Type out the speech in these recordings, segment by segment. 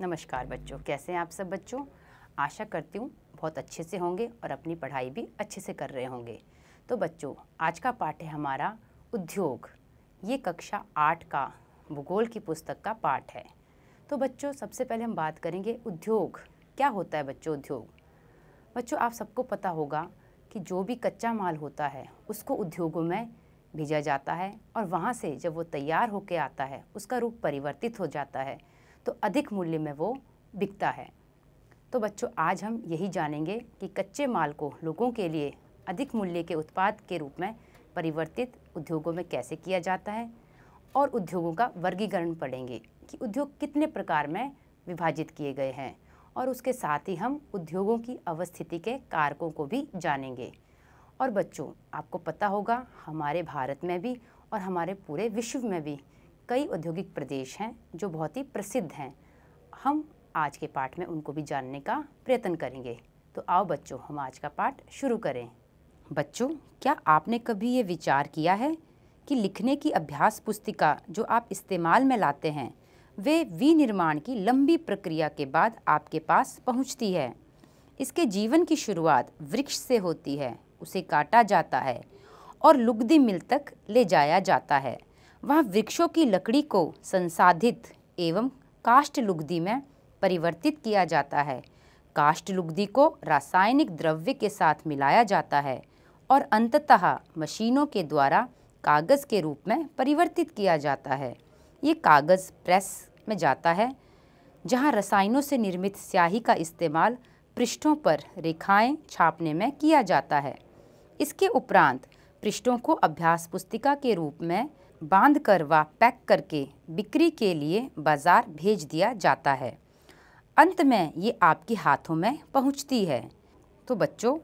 नमस्कार बच्चों कैसे हैं आप सब बच्चों आशा करती हूँ बहुत अच्छे से होंगे और अपनी पढ़ाई भी अच्छे से कर रहे होंगे तो बच्चों आज का पाठ है हमारा उद्योग ये कक्षा आठ का भूगोल की पुस्तक का पाठ है तो बच्चों सबसे पहले हम बात करेंगे उद्योग क्या होता है बच्चों उद्योग बच्चों आप सबको पता होगा कि जो भी कच्चा माल होता है उसको उद्योगों में भेजा जाता है और वहाँ से जब वो तैयार होकर आता है उसका रूप परिवर्तित हो जाता है तो अधिक मूल्य में वो बिकता है तो बच्चों आज हम यही जानेंगे कि कच्चे माल को लोगों के लिए अधिक मूल्य के उत्पाद के रूप में परिवर्तित उद्योगों में कैसे किया जाता है और उद्योगों का वर्गीकरण पढ़ेंगे कि उद्योग कितने प्रकार में विभाजित किए गए हैं और उसके साथ ही हम उद्योगों की अवस्थिति के कारकों को भी जानेंगे और बच्चों आपको पता होगा हमारे भारत में भी और हमारे पूरे विश्व में भी कई औद्योगिक प्रदेश हैं जो बहुत ही प्रसिद्ध हैं हम आज के पाठ में उनको भी जानने का प्रयत्न करेंगे तो आओ बच्चों हम आज का पाठ शुरू करें बच्चों क्या आपने कभी ये विचार किया है कि लिखने की अभ्यास पुस्तिका जो आप इस्तेमाल में लाते हैं वे विनिर्माण की लंबी प्रक्रिया के बाद आपके पास पहुंचती है इसके जीवन की शुरुआत वृक्ष से होती है उसे काटा जाता है और लुगदी मिल तक ले जाया जाता है वह वृक्षों की लकड़ी को संसाधित एवं काष्ठ लुगदी में परिवर्तित किया जाता है काष्ठ लुगदी को रासायनिक द्रव्य के साथ मिलाया जाता है और अंततः मशीनों के द्वारा कागज़ के रूप में परिवर्तित किया जाता है ये कागज़ प्रेस में जाता है जहाँ रसायनों से निर्मित स्याही का इस्तेमाल पृष्ठों पर रेखाएं छापने में किया जाता है इसके उपरांत पृष्ठों को अभ्यास पुस्तिका के रूप में बांध कर व पैक करके बिक्री के लिए बाज़ार भेज दिया जाता है अंत में ये आपके हाथों में पहुंचती है तो बच्चों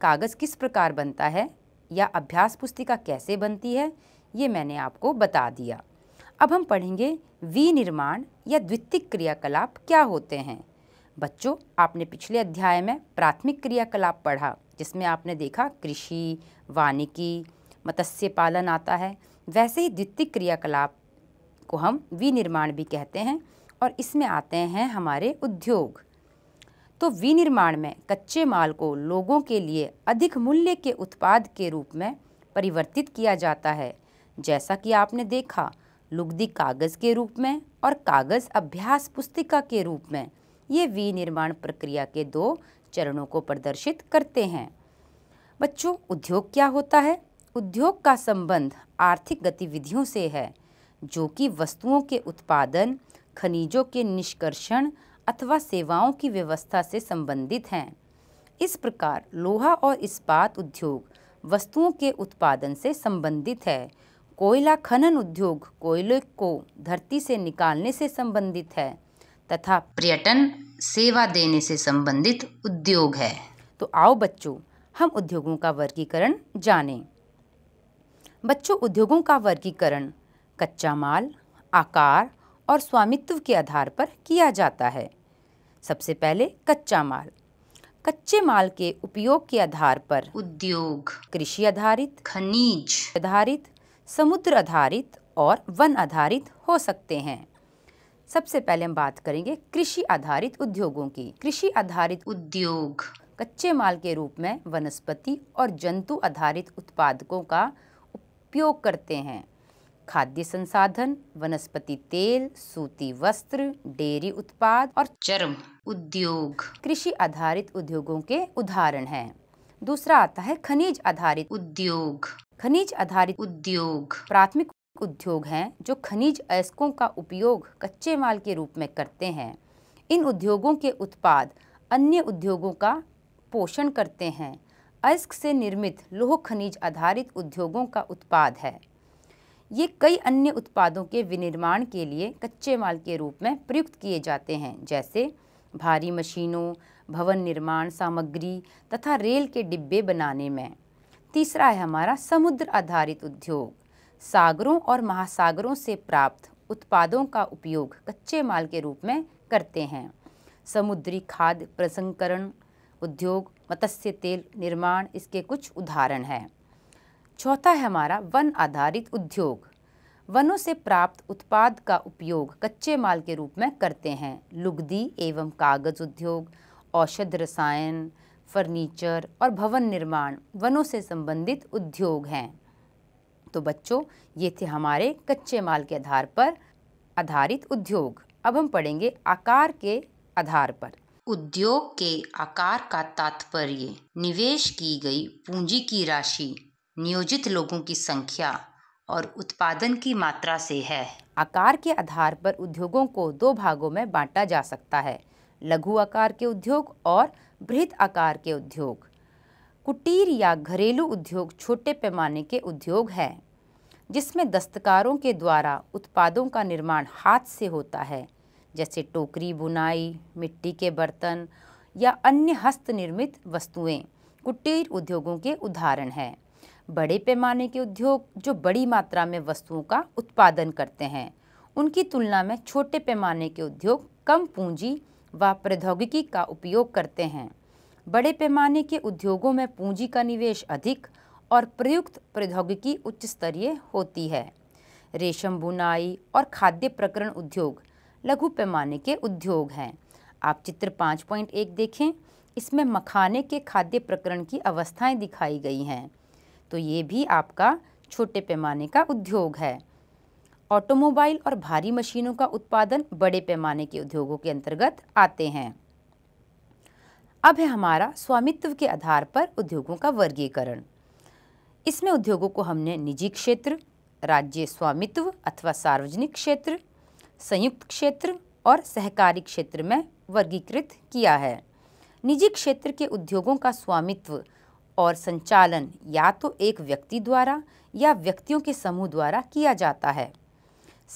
कागज़ किस प्रकार बनता है या अभ्यास पुस्तिका कैसे बनती है ये मैंने आपको बता दिया अब हम पढ़ेंगे विनिर्माण या द्वितीय क्रियाकलाप क्या होते हैं बच्चों आपने पिछले अध्याय में प्राथमिक क्रियाकलाप पढ़ा जिसमें आपने देखा कृषि वानिकी मत्स्य पालन आता है वैसे ही द्वितीय क्रियाकलाप को हम विनिर्माण भी कहते हैं और इसमें आते हैं हमारे उद्योग तो विनिर्माण में कच्चे माल को लोगों के लिए अधिक मूल्य के उत्पाद के रूप में परिवर्तित किया जाता है जैसा कि आपने देखा लुगदी कागज़ के रूप में और कागज़ अभ्यास पुस्तिका के रूप में ये विनिर्माण प्रक्रिया के दो चरणों को प्रदर्शित करते हैं बच्चों उद्योग क्या होता है उद्योग का संबंध आर्थिक गतिविधियों से है जो कि वस्तुओं के उत्पादन खनिजों के निष्कर्षण अथवा सेवाओं की व्यवस्था से संबंधित हैं इस प्रकार लोहा और इस्पात उद्योग वस्तुओं के उत्पादन से संबंधित है कोयला खनन उद्योग कोयले को धरती से निकालने से संबंधित है तथा पर्यटन सेवा देने से संबंधित उद्योग है तो आओ बच्चों हम उद्योगों का वर्गीकरण जानें बच्चों उद्योगों का वर्गीकरण कच्चा माल आकार और स्वामित्व के आधार पर किया जाता है सबसे पहले कच्चा माल कच्चे माल के उपयोग के आधार पर उद्योग कृषि आधारित खनिज आधारित समुद्र आधारित और वन आधारित हो सकते हैं सबसे पहले हम बात करेंगे कृषि आधारित उद्योगों की कृषि आधारित उद्योग कच्चे माल के रूप में वनस्पति और जंतु आधारित उत्पादकों का उपयोग करते हैं खाद्य संसाधन वनस्पति तेल सूती वस्त्र डेयरी उत्पाद और चर्म उद्योग कृषि आधारित उद्योगों के उदाहरण हैं दूसरा आता है खनिज आधारित उद्योग खनिज आधारित उद्योग प्राथमिक उद्योग हैं जो खनिज अयस्कों का उपयोग कच्चे माल के रूप में करते हैं इन उद्योगों के उत्पाद अन्य उद्योगों का पोषण करते हैं अस्क से निर्मित लोह खनिज आधारित उद्योगों का उत्पाद है ये कई अन्य उत्पादों के विनिर्माण के लिए कच्चे माल के रूप में प्रयुक्त किए जाते हैं जैसे भारी मशीनों भवन निर्माण सामग्री तथा रेल के डिब्बे बनाने में तीसरा है हमारा समुद्र आधारित उद्योग सागरों और महासागरों से प्राप्त उत्पादों का उपयोग कच्चे माल के रूप में करते हैं समुद्री खाद्य प्रसंस्करण उद्योग मत्स्य तेल निर्माण इसके कुछ उदाहरण हैं चौथा है हमारा वन आधारित उद्योग वनों से प्राप्त उत्पाद का उपयोग कच्चे माल के रूप में करते हैं लुगदी एवं कागज़ उद्योग औषध रसायन फर्नीचर और भवन निर्माण वनों से संबंधित उद्योग हैं तो बच्चों ये थे हमारे कच्चे माल के आधार पर आधारित उद्योग अब हम पढ़ेंगे आकार के आधार पर उद्योग के आकार का तात्पर्य निवेश की गई पूंजी की राशि नियोजित लोगों की संख्या और उत्पादन की मात्रा से है आकार के आधार पर उद्योगों को दो भागों में बांटा जा सकता है लघु आकार के उद्योग और बृहत आकार के उद्योग कुटीर या घरेलू उद्योग छोटे पैमाने के उद्योग हैं जिसमें दस्तकारों के द्वारा उत्पादों का निर्माण हाथ से होता है जैसे टोकरी बुनाई मिट्टी के बर्तन या अन्य हस्त निर्मित वस्तुएं कुटीर उद्योगों के उदाहरण हैं बड़े पैमाने के उद्योग जो बड़ी मात्रा में वस्तुओं का उत्पादन करते हैं उनकी तुलना में छोटे पैमाने के उद्योग कम पूंजी व प्रौद्योगिकी का उपयोग करते हैं बड़े पैमाने के उद्योगों में पूंजी का निवेश अधिक और प्रयुक्त प्रौद्योगिकी उच्च स्तरीय होती है रेशम बुनाई और खाद्य प्रकरण उद्योग लघु पैमाने के उद्योग हैं आप चित्र पाँच पॉइंट एक देखें इसमें मखाने के खाद्य प्रकरण की अवस्थाएं दिखाई गई हैं तो ये भी आपका छोटे पैमाने का उद्योग है ऑटोमोबाइल और भारी मशीनों का उत्पादन बड़े पैमाने के उद्योगों के अंतर्गत आते हैं अब है हमारा स्वामित्व के आधार पर उद्योगों का वर्गीकरण इसमें उद्योगों को हमने निजी क्षेत्र राज्य स्वामित्व अथवा सार्वजनिक क्षेत्र संयुक्त क्षेत्र और सहकारी क्षेत्र में वर्गीकृत किया है निजी क्षेत्र के उद्योगों का स्वामित्व और संचालन या तो एक व्यक्ति द्वारा या व्यक्तियों के समूह द्वारा किया जाता है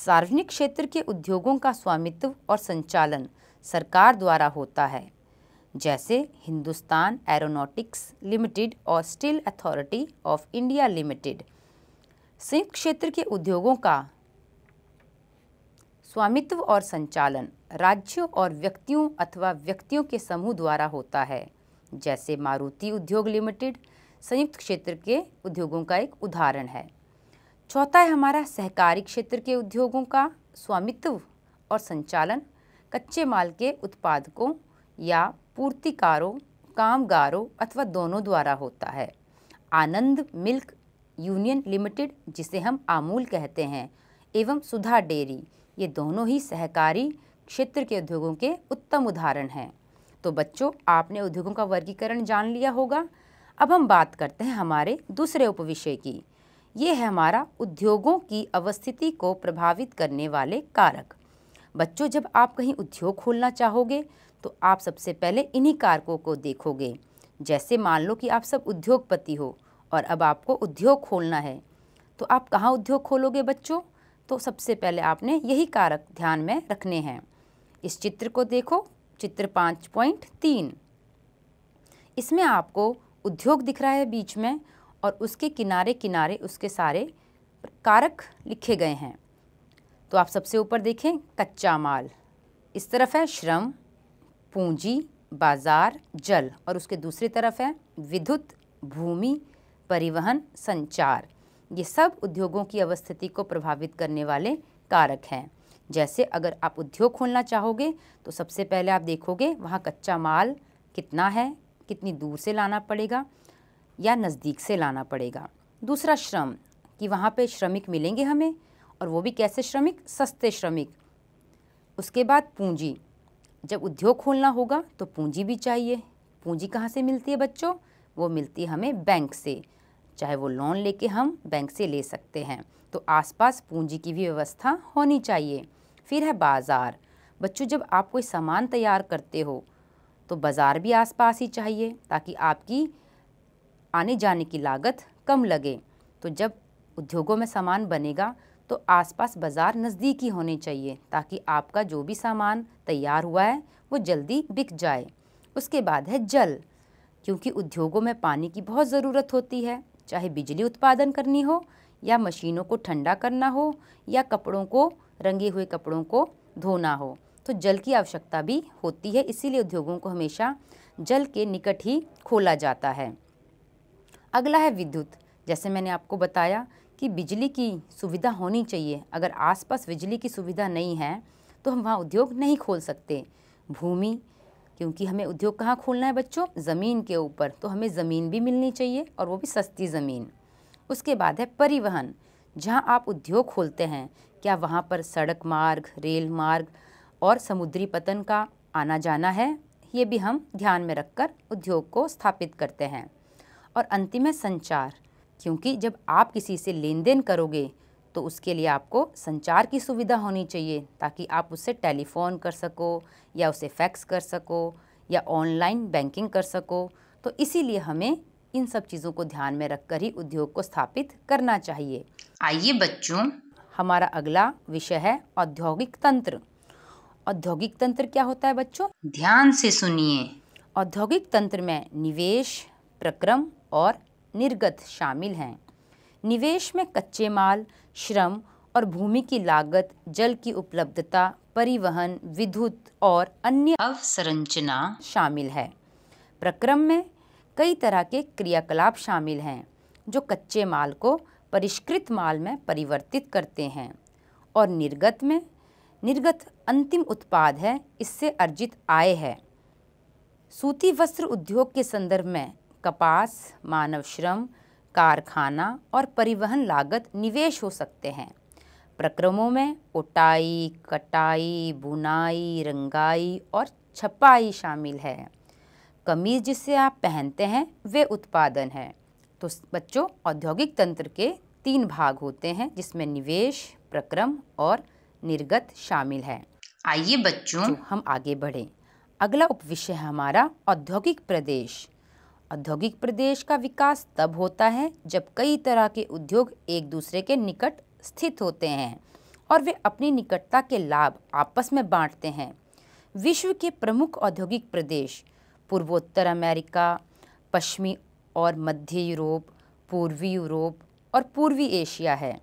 सार्वजनिक क्षेत्र के उद्योगों का स्वामित्व और संचालन सरकार द्वारा होता है जैसे हिंदुस्तान एरोनॉटिक्स लिमिटेड और steel authority of India limited संयुक्त क्षेत्र के उद्योगों का स्वामित्व और संचालन राज्यों और व्यक्तियों अथवा व्यक्तियों के समूह द्वारा होता है जैसे मारुति उद्योग लिमिटेड संयुक्त क्षेत्र के उद्योगों का एक उदाहरण है चौथा है हमारा सहकारी क्षेत्र के उद्योगों का स्वामित्व और संचालन कच्चे माल के उत्पादकों या पूर्तिकारों कामगारों अथवा दोनों द्वारा होता है आनंद मिल्क यूनियन लिमिटेड जिसे हम आमूल कहते हैं एवं सुधा डेयरी ये दोनों ही सहकारी क्षेत्र के उद्योगों के उत्तम उदाहरण हैं तो बच्चों आपने उद्योगों का वर्गीकरण जान लिया होगा अब हम बात करते हैं हमारे दूसरे उप की ये है हमारा उद्योगों की अवस्थिति को प्रभावित करने वाले कारक बच्चों जब आप कहीं उद्योग खोलना चाहोगे तो आप सबसे पहले इन्हीं कारकों को देखोगे जैसे मान लो कि आप सब उद्योगपति हो और अब आपको उद्योग खोलना है तो आप कहाँ उद्योग खोलोगे बच्चों तो सबसे पहले आपने यही कारक ध्यान में रखने हैं इस चित्र को देखो चित्र पाँच पॉइंट तीन इसमें आपको उद्योग दिख रहा है बीच में और उसके किनारे किनारे उसके सारे कारक लिखे गए हैं तो आप सबसे ऊपर देखें कच्चा माल इस तरफ है श्रम पूंजी बाजार जल और उसके दूसरी तरफ है विद्युत भूमि परिवहन संचार ये सब उद्योगों की अवस्थिति को प्रभावित करने वाले कारक हैं जैसे अगर आप उद्योग खोलना चाहोगे तो सबसे पहले आप देखोगे वहाँ कच्चा माल कितना है कितनी दूर से लाना पड़ेगा या नज़दीक से लाना पड़ेगा दूसरा श्रम कि वहाँ पे श्रमिक मिलेंगे हमें और वो भी कैसे श्रमिक सस्ते श्रमिक उसके बाद पूंजी जब उद्योग खोलना होगा तो पूंजी भी चाहिए पूंजी कहाँ से मिलती है बच्चों वो मिलती है हमें बैंक से चाहे वो लोन लेके हम बैंक से ले सकते हैं तो आसपास पूंजी की भी व्यवस्था होनी चाहिए फिर है बाज़ार बच्चों जब आप कोई सामान तैयार करते हो तो बाज़ार भी आसपास ही चाहिए ताकि आपकी आने जाने की लागत कम लगे तो जब उद्योगों में सामान बनेगा तो आसपास बाज़ार नज़दीकी होने चाहिए ताकि आपका जो भी सामान तैयार हुआ है वो जल्दी बिक जाए उसके बाद है जल क्योंकि उद्योगों में पानी की बहुत ज़रूरत होती है चाहे बिजली उत्पादन करनी हो या मशीनों को ठंडा करना हो या कपड़ों को रंगे हुए कपड़ों को धोना हो तो जल की आवश्यकता भी होती है इसीलिए उद्योगों को हमेशा जल के निकट ही खोला जाता है अगला है विद्युत जैसे मैंने आपको बताया कि बिजली की सुविधा होनी चाहिए अगर आसपास बिजली की सुविधा नहीं है तो हम वहाँ उद्योग नहीं खोल सकते भूमि क्योंकि हमें उद्योग कहाँ खोलना है बच्चों ज़मीन के ऊपर तो हमें ज़मीन भी मिलनी चाहिए और वो भी सस्ती ज़मीन उसके बाद है परिवहन जहाँ आप उद्योग खोलते हैं क्या वहाँ पर सड़क मार्ग रेल मार्ग और समुद्री पतन का आना जाना है ये भी हम ध्यान में रखकर उद्योग को स्थापित करते हैं और अंतिम है संचार क्योंकि जब आप किसी से लेन देन करोगे तो उसके लिए आपको संचार की सुविधा होनी चाहिए ताकि आप उससे टेलीफोन कर सको या उसे फैक्स कर सको या ऑनलाइन बैंकिंग कर सको तो इसीलिए हमें इन सब चीज़ों को ध्यान में रखकर ही उद्योग को स्थापित करना चाहिए आइए बच्चों हमारा अगला विषय है औद्योगिक तंत्र औद्योगिक तंत्र क्या होता है बच्चों ध्यान से सुनिए औद्योगिक तंत्र में निवेश प्रक्रम और निर्गत शामिल हैं निवेश में कच्चे माल श्रम और भूमि की लागत जल की उपलब्धता परिवहन विद्युत और अन्य अवसंरचना शामिल है प्रक्रम में कई तरह के क्रियाकलाप शामिल हैं जो कच्चे माल को परिष्कृत माल में परिवर्तित करते हैं और निर्गत में निर्गत अंतिम उत्पाद है इससे अर्जित आय है सूती वस्त्र उद्योग के संदर्भ में कपास मानव श्रम कारखाना और परिवहन लागत निवेश हो सकते हैं प्रक्रमों में उटाई कटाई बुनाई रंगाई और छपाई शामिल है कमीज जिसे आप पहनते हैं वे उत्पादन है तो बच्चों औद्योगिक तंत्र के तीन भाग होते हैं जिसमें निवेश प्रक्रम और निर्गत शामिल है आइए बच्चों हम आगे बढ़ें अगला उपविषय है हमारा औद्योगिक प्रदेश औद्योगिक प्रदेश का विकास तब होता है जब कई तरह के उद्योग एक दूसरे के निकट स्थित होते हैं और वे अपनी निकटता के लाभ आपस में बांटते हैं विश्व के प्रमुख औद्योगिक प्रदेश पूर्वोत्तर अमेरिका पश्चिमी और मध्य यूरोप पूर्वी यूरोप और पूर्वी एशिया है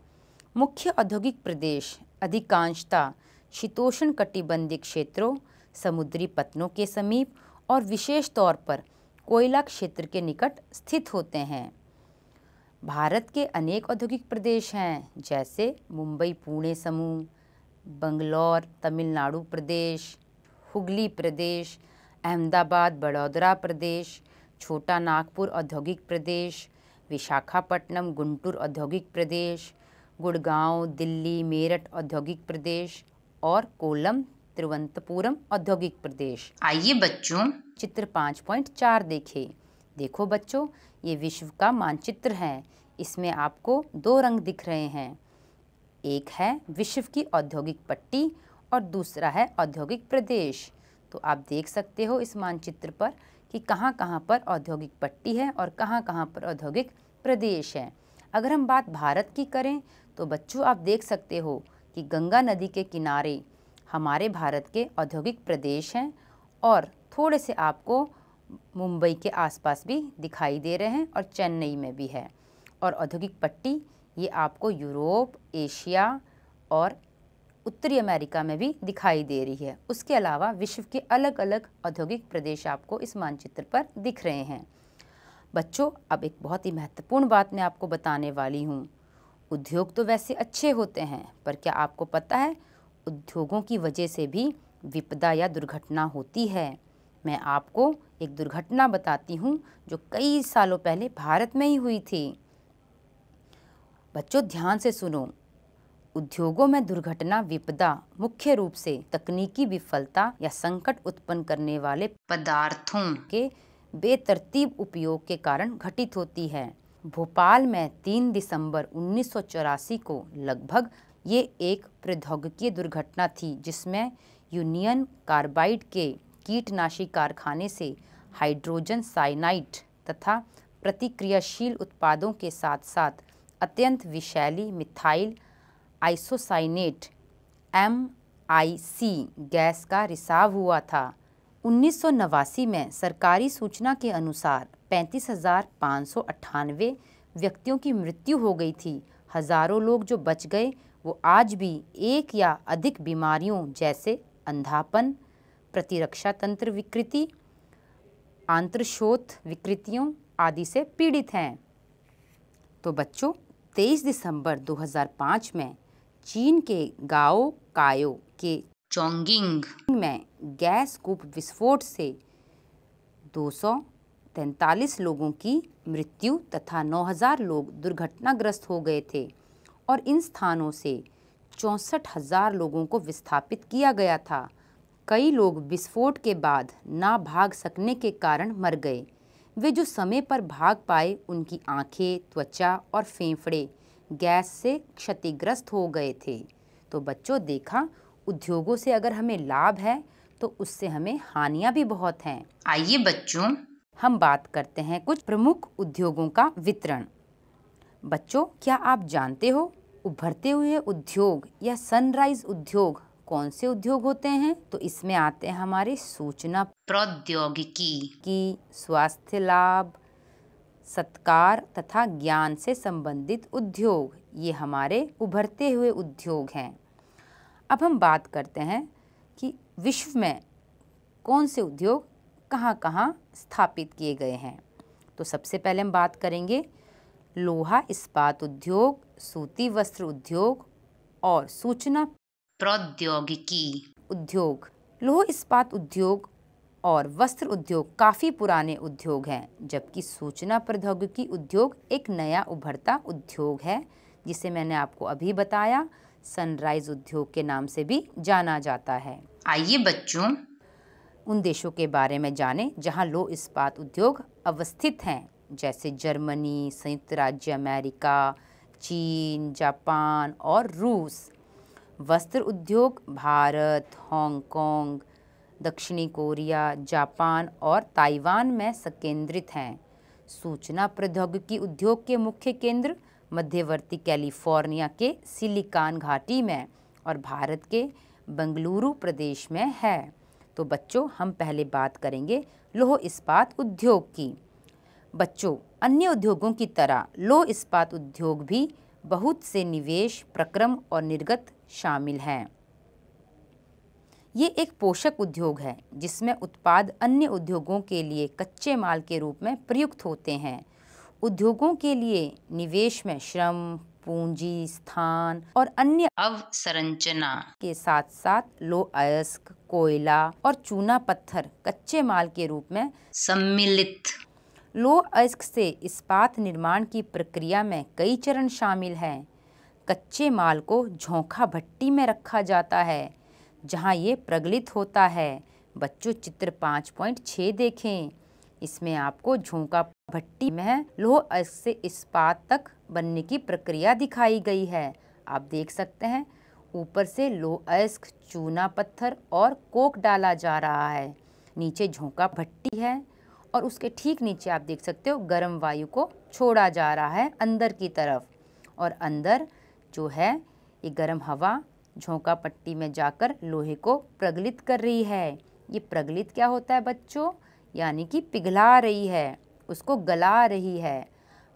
मुख्य औद्योगिक प्रदेश अधिकांशता शीतोषण कटिबंधीय क्षेत्रों समुद्री पतनों के समीप और विशेष तौर पर कोयला क्षेत्र के निकट स्थित होते हैं भारत के अनेक औद्योगिक प्रदेश हैं जैसे मुंबई पुणे समूह बंगलौर तमिलनाडु प्रदेश हुगली प्रदेश अहमदाबाद बड़ौदरा प्रदेश छोटा नागपुर औद्योगिक प्रदेश विशाखापट्टनम गुंटूर औद्योगिक प्रदेश गुड़गांव दिल्ली मेरठ औद्योगिक प्रदेश और कोलम त्रिवंतपुरम औद्योगिक प्रदेश आइए बच्चों चित्र पाँच पॉइंट चार देखे देखो बच्चों ये विश्व का मानचित्र है इसमें आपको दो रंग दिख रहे हैं एक है विश्व की औद्योगिक पट्टी और दूसरा है औद्योगिक प्रदेश तो आप देख सकते हो इस मानचित्र पर कि कहाँ कहाँ पर औद्योगिक पट्टी है और कहाँ कहाँ पर औद्योगिक प्रदेश है अगर हम बात भारत की करें तो बच्चों आप देख सकते हो कि गंगा नदी के किनारे हमारे भारत के औद्योगिक प्रदेश हैं और थोड़े से आपको मुंबई के आसपास भी दिखाई दे रहे हैं और चेन्नई में भी है और औद्योगिक पट्टी ये आपको यूरोप एशिया और उत्तरी अमेरिका में भी दिखाई दे रही है उसके अलावा विश्व के अलग अलग औद्योगिक प्रदेश आपको इस मानचित्र पर दिख रहे हैं बच्चों अब एक बहुत ही महत्वपूर्ण बात मैं आपको बताने वाली हूँ उद्योग तो वैसे अच्छे होते हैं पर क्या आपको पता है उद्योगों की वजह से भी विपदा या दुर्घटना होती है मैं आपको एक दुर्घटना बताती हूँ जो कई सालों पहले भारत में ही हुई थी बच्चों ध्यान से सुनो उद्योगों में दुर्घटना विपदा मुख्य रूप से तकनीकी विफलता या संकट उत्पन्न करने वाले पदार्थों के बेतरतीब उपयोग के कारण घटित होती है भोपाल में 3 दिसंबर उन्नीस को लगभग ये एक प्रौद्योगिकीय दुर्घटना थी जिसमें यूनियन कार्बाइड के कीटनाशी कारखाने से हाइड्रोजन साइनाइड तथा प्रतिक्रियाशील उत्पादों के साथ साथ अत्यंत विषैली methyl isocyanate M I C gas का रिसाव हुआ था उन्नीस में सरकारी सूचना के अनुसार पैंतीस व्यक्तियों की मृत्यु हो गई थी हज़ारों लोग जो बच गए वो आज भी एक या अधिक बीमारियों जैसे अंधापन प्रतिरक्षा तंत्र विकृति आंत्रशोथ विकृतियों आदि से पीड़ित हैं तो बच्चों 23 दिसंबर 2005 में चीन के गाओ कायो के चोंगिंग में गैस कूप विस्फोट से दो तैंतालीस लोगों की मृत्यु तथा 9000 लोग दुर्घटनाग्रस्त हो गए थे और इन स्थानों से चौंसठ हज़ार लोगों को विस्थापित किया गया था कई लोग विस्फोट के बाद ना भाग सकने के कारण मर गए वे जो समय पर भाग पाए उनकी आंखें त्वचा और फेफड़े गैस से क्षतिग्रस्त हो गए थे तो बच्चों देखा उद्योगों से अगर हमें लाभ है तो उससे हमें हानियां भी बहुत हैं आइए बच्चों हम बात करते हैं कुछ प्रमुख उद्योगों का वितरण बच्चों क्या आप जानते हो उभरते हुए उद्योग या सनराइज उद्योग कौन से उद्योग होते हैं तो इसमें आते हैं हमारे सूचना प्रौद्योगिकी की स्वास्थ्य लाभ सत्कार तथा ज्ञान से संबंधित उद्योग ये हमारे उभरते हुए उद्योग हैं अब हम बात करते हैं कि विश्व में कौन से उद्योग कहाँ कहाँ स्थापित किए गए हैं तो सबसे पहले हम बात करेंगे लोहा इस्पात उद्योग सूती वस्त्र उद्योग और सूचना प्रौद्योगिकी उद्योग लोह इस्पात उद्योग और वस्त्र उद्योग काफ़ी पुराने उद्योग हैं जबकि सूचना प्रौद्योगिकी उद्योग एक नया उभरता उद्योग है जिसे मैंने आपको अभी बताया सनराइज उद्योग के नाम से भी जाना जाता है आइए बच्चों उन देशों के बारे में जानें जहां लोह इस्पात उद्योग अवस्थित हैं जैसे जर्मनी संयुक्त राज्य अमेरिका चीन जापान और रूस वस्त्र उद्योग भारत हांगकांग दक्षिणी कोरिया जापान और ताइवान में संकेंद्रित हैं सूचना प्रौद्योगिकी उद्योग के मुख्य केंद्र मध्यवर्ती कैलिफोर्निया के सिलिकॉन घाटी में और भारत के बंगलुरु प्रदेश में है तो बच्चों हम पहले बात करेंगे लोह इस्पात उद्योग की बच्चों अन्य उद्योगों की तरह लो इस्पात उद्योग भी बहुत से निवेश प्रक्रम और निर्गत शामिल हैं ये एक पोषक उद्योग है जिसमें उत्पाद अन्य उद्योगों के लिए कच्चे माल के रूप में प्रयुक्त होते हैं उद्योगों के लिए निवेश में श्रम पूंजी स्थान और अन्य अवसंरचना के साथ साथ लो अयस्क कोयला और चूना पत्थर कच्चे माल के रूप में सम्मिलित लो अस्क से इस्पात निर्माण की प्रक्रिया में कई चरण शामिल हैं कच्चे माल को झोंका भट्टी में रखा जाता है जहाँ ये प्रगलित होता है बच्चों चित्र पाँच पॉइंट छः देखें इसमें आपको झोंका भट्टी में लोह अस्क से इस्पात तक बनने की प्रक्रिया दिखाई गई है आप देख सकते हैं ऊपर से लोह अस्क चूना पत्थर और कोक डाला जा रहा है नीचे झोंका भट्टी है और उसके ठीक नीचे आप देख सकते हो गर्म वायु को छोड़ा जा रहा है अंदर की तरफ और अंदर जो है ये गर्म हवा झोंका पट्टी में जाकर लोहे को प्रगलित कर रही है ये प्रगलित क्या होता है बच्चों यानी कि पिघला रही है उसको गला रही है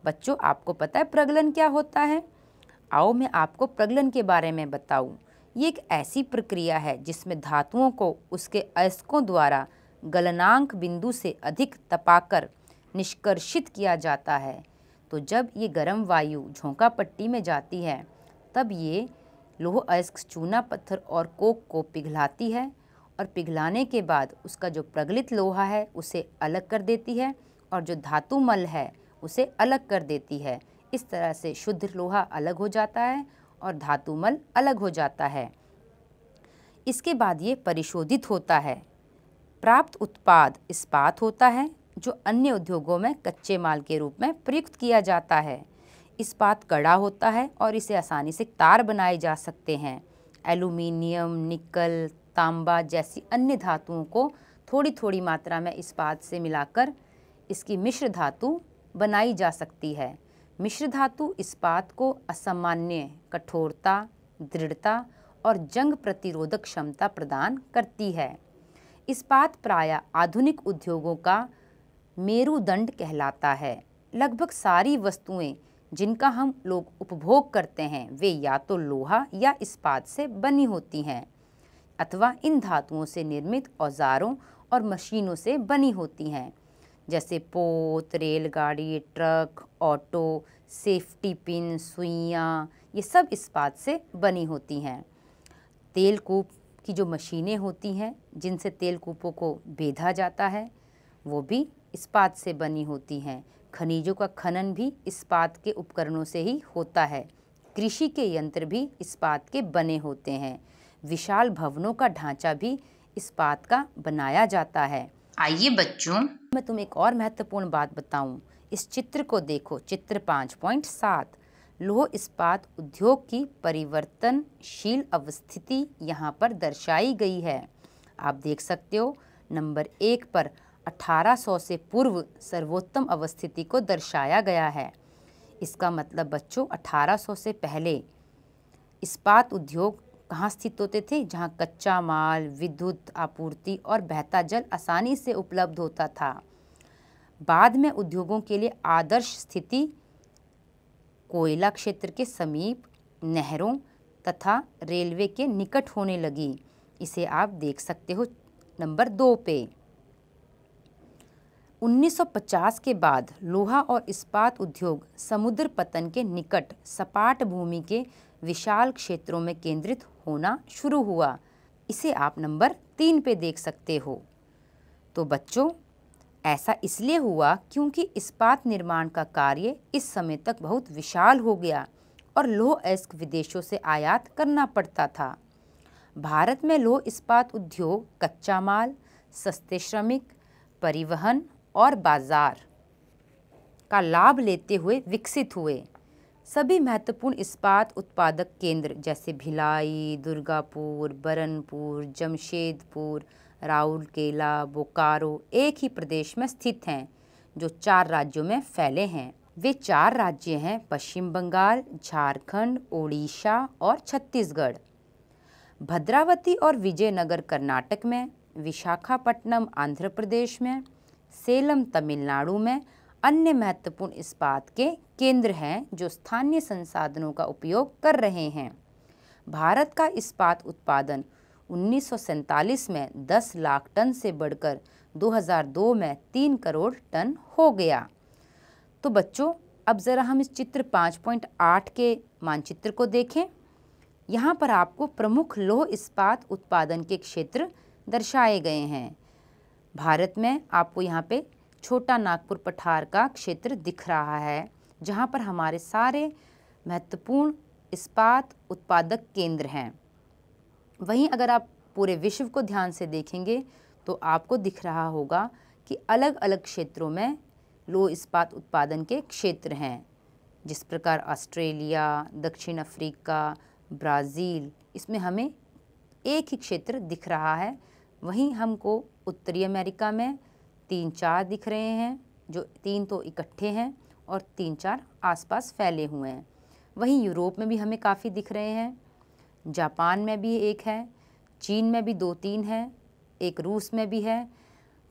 बच्चों आपको पता है प्रगलन क्या होता है आओ मैं आपको प्रगलन के बारे में बताऊं। ये एक ऐसी प्रक्रिया है जिसमें धातुओं को उसके अयस्कों द्वारा गलनांक बिंदु से अधिक तपाकर निष्कर्षित किया जाता है तो जब ये गर्म वायु झोंका पट्टी में जाती है तब ये लोह अयस्क चूना पत्थर और कोक को पिघलाती है और पिघलाने के बाद उसका जो प्रगलित लोहा है उसे अलग कर देती है और जो धातु मल है उसे अलग कर देती है इस तरह से शुद्ध लोहा अलग हो जाता है और धातुमल अलग हो जाता है इसके बाद ये परिशोधित होता है प्राप्त उत्पाद इस्पात होता है जो अन्य उद्योगों में कच्चे माल के रूप में प्रयुक्त किया जाता है इस्पात कड़ा होता है और इसे आसानी से तार बनाए जा सकते हैं एलुमिनियम निकल तांबा जैसी अन्य धातुओं को थोड़ी थोड़ी मात्रा में इस्पात से मिलाकर इसकी मिश्र धातु बनाई जा सकती है मिश्र धातु इस्पात को असामान्य कठोरता दृढ़ता और जंग प्रतिरोधक क्षमता प्रदान करती है इस्पात प्राय आधुनिक उद्योगों का मेरुदंड कहलाता है लगभग सारी वस्तुएं जिनका हम लोग उपभोग करते हैं वे या तो लोहा या इस्पात से बनी होती हैं अथवा इन धातुओं से निर्मित औजारों और मशीनों से बनी होती हैं जैसे पोत रेलगाड़ी ट्रक ऑटो सेफ्टी पिन सुइयाँ ये सब इस्पात से बनी होती हैं तेलकूप कि जो मशीनें होती हैं जिनसे तेल कूपों को बेधा जाता है वो भी इस्पात से बनी होती हैं खनिजों का खनन भी इस्पात के उपकरणों से ही होता है कृषि के यंत्र भी इस्पात के बने होते हैं विशाल भवनों का ढांचा भी इस्पात का बनाया जाता है आइए बच्चों मैं तुम एक और महत्वपूर्ण बात बताऊं इस चित्र को देखो चित्र पाँच पॉइंट सात लोह इस्पात उद्योग की परिवर्तनशील अवस्थिति यहाँ पर दर्शाई गई है आप देख सकते हो नंबर एक पर 1800 से पूर्व सर्वोत्तम अवस्थिति को दर्शाया गया है इसका मतलब बच्चों 1800 से पहले इस्पात उद्योग कहाँ स्थित होते थे जहाँ कच्चा माल विद्युत आपूर्ति और बहता जल आसानी से उपलब्ध होता था बाद में उद्योगों के लिए आदर्श स्थिति कोयला क्षेत्र के समीप नहरों तथा रेलवे के निकट होने लगी इसे आप देख सकते हो नंबर दो पे 1950 के बाद लोहा और इस्पात उद्योग समुद्र पतन के निकट सपाट भूमि के विशाल क्षेत्रों में केंद्रित होना शुरू हुआ इसे आप नंबर तीन पे देख सकते हो तो बच्चों ऐसा इसलिए हुआ क्योंकि इस्पात निर्माण का कार्य इस समय तक बहुत विशाल हो गया और लोह एस्क विदेशों से आयात करना पड़ता था भारत में लोह इस्पात उद्योग कच्चा माल सस्ते श्रमिक परिवहन और बाजार का लाभ लेते हुए विकसित हुए सभी महत्वपूर्ण इस्पात उत्पादक केंद्र जैसे भिलाई दुर्गापुर बरनपुर जमशेदपुर राउरकेला बोकारो एक ही प्रदेश में स्थित हैं जो चार राज्यों में फैले हैं वे चार राज्य हैं पश्चिम बंगाल झारखंड, ओडिशा और छत्तीसगढ़ भद्रावती और विजयनगर कर्नाटक में विशाखापट्टनम आंध्र प्रदेश में सेलम तमिलनाडु में अन्य महत्वपूर्ण इस्पात के केंद्र हैं जो स्थानीय संसाधनों का उपयोग कर रहे हैं भारत का इस्पात उत्पादन उन्नीस में 10 लाख टन से बढ़कर 2002 में 3 करोड़ टन हो गया तो बच्चों अब ज़रा हम इस चित्र 5.8 के मानचित्र को देखें यहाँ पर आपको प्रमुख लोह इस्पात उत्पादन के क्षेत्र दर्शाए गए हैं भारत में आपको यहाँ पे छोटा नागपुर पठार का क्षेत्र दिख रहा है जहाँ पर हमारे सारे महत्वपूर्ण इस्पात उत्पादक केंद्र हैं वहीं अगर आप पूरे विश्व को ध्यान से देखेंगे तो आपको दिख रहा होगा कि अलग अलग क्षेत्रों में लो इस्पात उत्पादन के क्षेत्र हैं जिस प्रकार ऑस्ट्रेलिया दक्षिण अफ्रीका ब्राज़ील इसमें हमें एक ही क्षेत्र दिख रहा है वहीं हमको उत्तरी अमेरिका में तीन चार दिख रहे हैं जो तीन तो इकट्ठे हैं और तीन चार आसपास फैले हुए हैं वहीं यूरोप में भी हमें काफ़ी दिख रहे हैं जापान में भी एक है चीन में भी दो तीन है एक रूस में भी है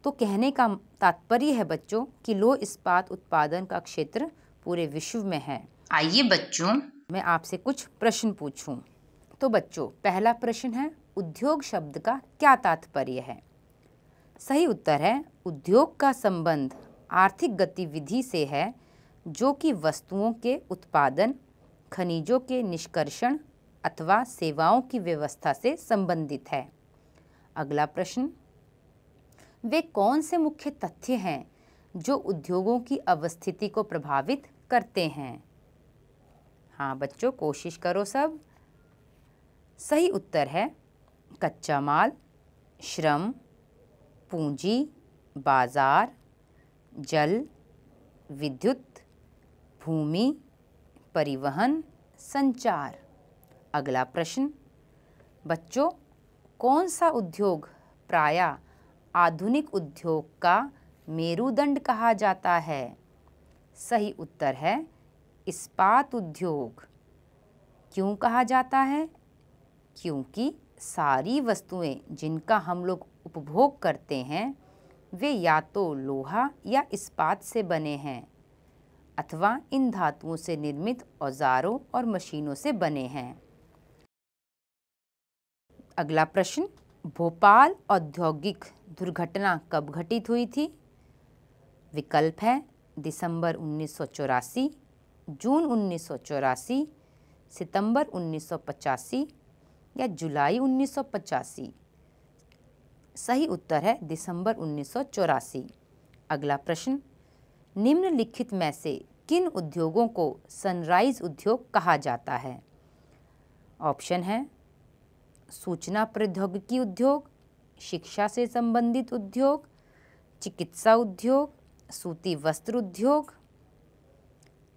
तो कहने का तात्पर्य है बच्चों कि लो इस्पात उत्पादन का क्षेत्र पूरे विश्व में है आइए बच्चों मैं आपसे कुछ प्रश्न पूछूं तो बच्चों पहला प्रश्न है उद्योग शब्द का क्या तात्पर्य है सही उत्तर है उद्योग का संबंध आर्थिक गतिविधि से है जो कि वस्तुओं के उत्पादन खनिजों के निष्कर्षण अथवा सेवाओं की व्यवस्था से संबंधित है अगला प्रश्न वे कौन से मुख्य तथ्य हैं जो उद्योगों की अवस्थिति को प्रभावित करते हैं हाँ बच्चों कोशिश करो सब सही उत्तर है कच्चा माल श्रम पूंजी बाजार जल विद्युत भूमि परिवहन संचार अगला प्रश्न बच्चों कौन सा उद्योग प्राय आधुनिक उद्योग का मेरुदंड कहा जाता है सही उत्तर है इस्पात उद्योग क्यों कहा जाता है क्योंकि सारी वस्तुएं जिनका हम लोग उपभोग करते हैं वे या तो लोहा या इस्पात से बने हैं अथवा इन धातुओं से निर्मित औजारों और मशीनों से बने हैं अगला प्रश्न भोपाल औद्योगिक दुर्घटना कब घटित हुई थी विकल्प है दिसंबर उन्नीस जून उन्नीस सितंबर उन्नीस या जुलाई उन्नीस सही उत्तर है दिसंबर उन्नीस अगला प्रश्न निम्नलिखित में से किन उद्योगों को सनराइज उद्योग कहा जाता है ऑप्शन है सूचना प्रौद्योगिकी उद्योग शिक्षा से संबंधित उद्योग चिकित्सा उद्योग सूती वस्त्र उद्योग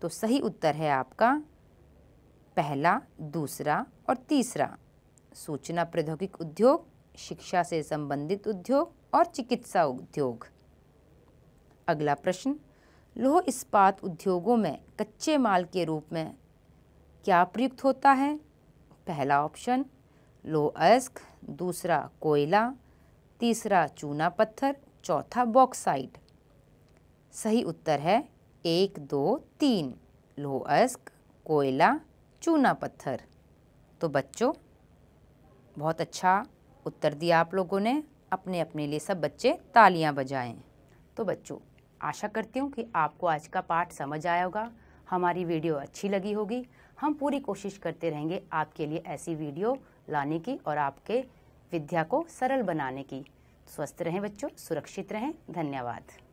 तो सही उत्तर है आपका पहला दूसरा और तीसरा सूचना प्रौद्योगिक उद्योग शिक्षा से संबंधित उद्योग और चिकित्सा उद्योग अगला प्रश्न लोह इस्पात उद्योगों में कच्चे माल के रूप में क्या प्रयुक्त होता है पहला ऑप्शन लो अस्क दूसरा कोयला तीसरा चूना पत्थर चौथा बॉक्साइट सही उत्तर है एक दो तीन लो अस्क कोयला चूना पत्थर तो बच्चों बहुत अच्छा उत्तर दिया आप लोगों ने अपने अपने लिए सब बच्चे तालियां बजाएं तो बच्चों आशा करती हूँ कि आपको आज का पाठ समझ आया होगा हमारी वीडियो अच्छी लगी होगी हम पूरी कोशिश करते रहेंगे आपके लिए ऐसी वीडियो लाने की और आपके विद्या को सरल बनाने की स्वस्थ रहें बच्चों सुरक्षित रहें धन्यवाद